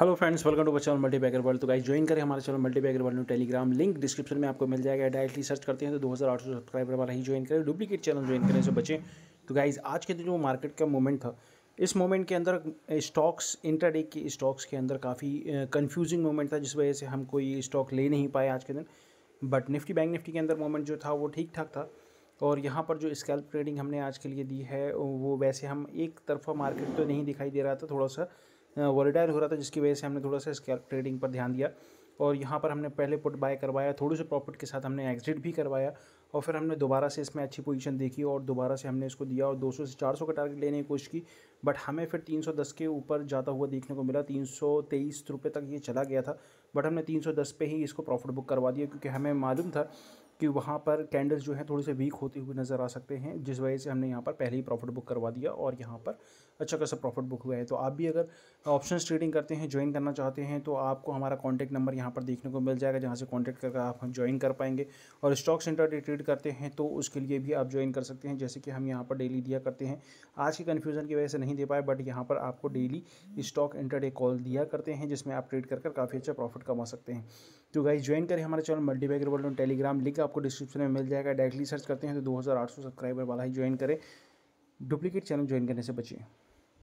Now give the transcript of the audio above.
hello friends welcome to बच्चा bagger world तो guys join करें हमारे channel bagger world telegram link description में आपको मिल जाएगा डायरेक्टली सर्च करते हैं तो 2800 सब्सक्राइबर वाला ही ज्वाइन करें डुप्लीकेट चैनल ज्वाइन करें से बचें तो गाइस आज के दिन जो मार्केट का मोमेंट था इस मोमेंट के अंदर स्टॉक्स इंटरडे के स्टॉक्स के अंदर काफ़ी कन्फ्यूजिंग मोमेंट था जिस वजह से हम कोई स्टॉक ले नहीं पाए आज के दिन बट निफ्टी बैंक निफ्टी के अंदर मोमेंट जो था वो ठीक ठाक था और यहाँ पर जो स्कैल्प ट्रेडिंग हमने आज के लिए दी है वो वैसे हम एक तरफा मार्केट तो नहीं दिखाई दे रहा था थोड़ा सा वॉलीटाइल हो रहा था जिसकी वजह से हमने थोड़ा सा इसके ट्रेडिंग पर ध्यान दिया और यहाँ पर हमने पहले पुट बाय करवाया थोड़ी से प्रॉफिट के साथ हमने एग्जिट भी करवाया और फिर हमने दोबारा से इसमें अच्छी पोजीशन देखी और दोबारा से हमने इसको दिया और 200 से 400 का टारगेट लेने की कोशिश की बट हमें फिर 310 के ऊपर जाता हुआ देखने को मिला तीन सौ तक ये चला गया था बट हमने तीन पे ही इसको प्रॉफिट बुक करवा दिया क्योंकि हमें मालूम था कि वहाँ पर कैंडल्स जो हैं थोड़े से वीक होते हुए नज़र आ सकते हैं जिस वजह से हमने यहाँ पर पहले ही प्रॉफिट बुक करवा दिया और यहाँ पर अच्छा खासा प्रॉफिट बुक हुआ है तो आप भी अगर ऑप्शन ट्रेडिंग करते हैं ज्वाइन करना चाहते हैं तो आपको हमारा कॉन्टैक्ट नंबर यहाँ पर देखने को मिल जाएगा जहाँ से कॉन्टैक्ट करके आप हम ज्वाइन कर पाएंगे और स्टॉक्स इंटर ट्रेड करते हैं तो उसके लिए भी आप ज्वाइन कर सकते हैं जैसे कि हम यहाँ पर डेली दिया करते हैं आज के कन्फ्यूज़न की वजह से नहीं दे पाए बट यहाँ पर आपको डेली स्टॉक डे कॉल दिया करते हैं जिसमें आप ट्रेड कर काफ़ी अच्छा प्रॉफिट कमा सकते हैं तो गाइज ज्वाइन करें हमारे channel multibagger world telegram link आप आपको डिस्क्रिप्शन में मिल जाएगा डायरेक्टली सर्च करते हैं तो दो सब्सक्राइबर वाला ही ज्वाइन करें डुप्लीकेट चैनल ज्वाइन करने से बचें